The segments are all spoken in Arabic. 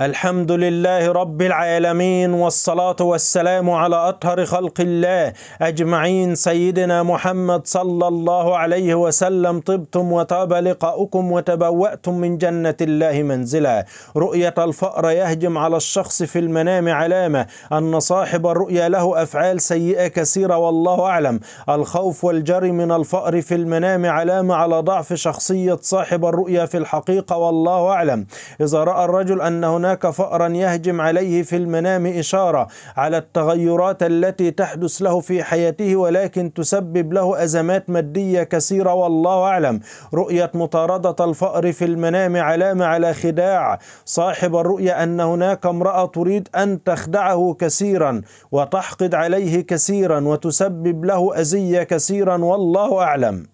الحمد لله رب العالمين والصلاة والسلام على أطهر خلق الله أجمعين سيدنا محمد صلى الله عليه وسلم طبتم وطاب لقاؤكم وتبوأتم من جنة الله منزلا رؤية الفار يهجم على الشخص في المنام علامة أن صاحب الرؤيا له أفعال سيئة كثيرة والله أعلم الخوف والجري من الفار في المنام علامة على ضعف شخصية صاحب الرؤيا في الحقيقة والله أعلم إذا رأى الرجل أن هناك هناك فأرا يهجم عليه في المنام إشارة على التغيرات التي تحدث له في حياته ولكن تسبب له أزمات مادية كثيرة والله أعلم رؤية مطاردة الفأر في المنام علامة على خداع صاحب الرؤية أن هناك امرأة تريد أن تخدعه كثيرا وتحقد عليه كثيرا وتسبب له أذية كثيرا والله أعلم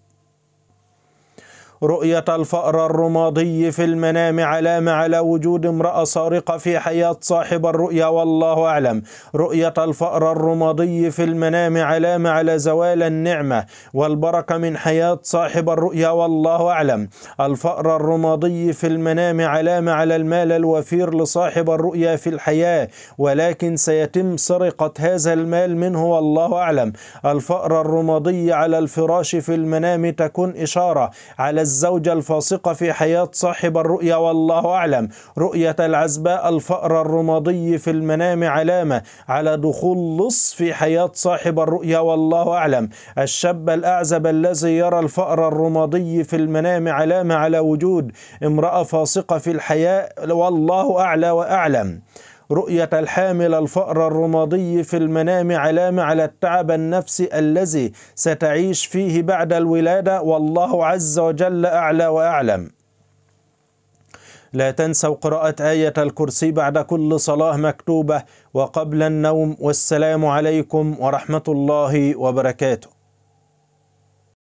رؤية الفأر الرمادي في المنام علامة على وجود امرأة سارقة في حياة صاحب الرؤيا والله أعلم رؤية الفأر الرمادي في المنام علامة على زوال النعمة والبركة من حياة صاحب الرؤيا والله أعلم الفأر الرمادي في المنام علامة على المال الوفير لصاحب الرؤيا في الحياة ولكن سيتم سرقة هذا المال منه والله أعلم الفأر الرمادي على الفراش في المنام تكون إشارة على الزوجة الفاسقة في حياة صاحب الرؤيا والله أعلم رؤية العزباء الفأر الرمادي في المنام علامة على دخول لص في حياة صاحب الرؤيا والله أعلم الشاب الأعزب الذي يرى الفأر الرمادي في المنام علامة على وجود امرأة فاسقة في الحياة والله أعلى وأعلم رؤية الحامل الفأر الرمادي في المنام علامة على التعب النفسي الذي ستعيش فيه بعد الولادة والله عز وجل أعلى وأعلم لا تنسوا قراءة آية الكرسي بعد كل صلاة مكتوبة وقبل النوم والسلام عليكم ورحمة الله وبركاته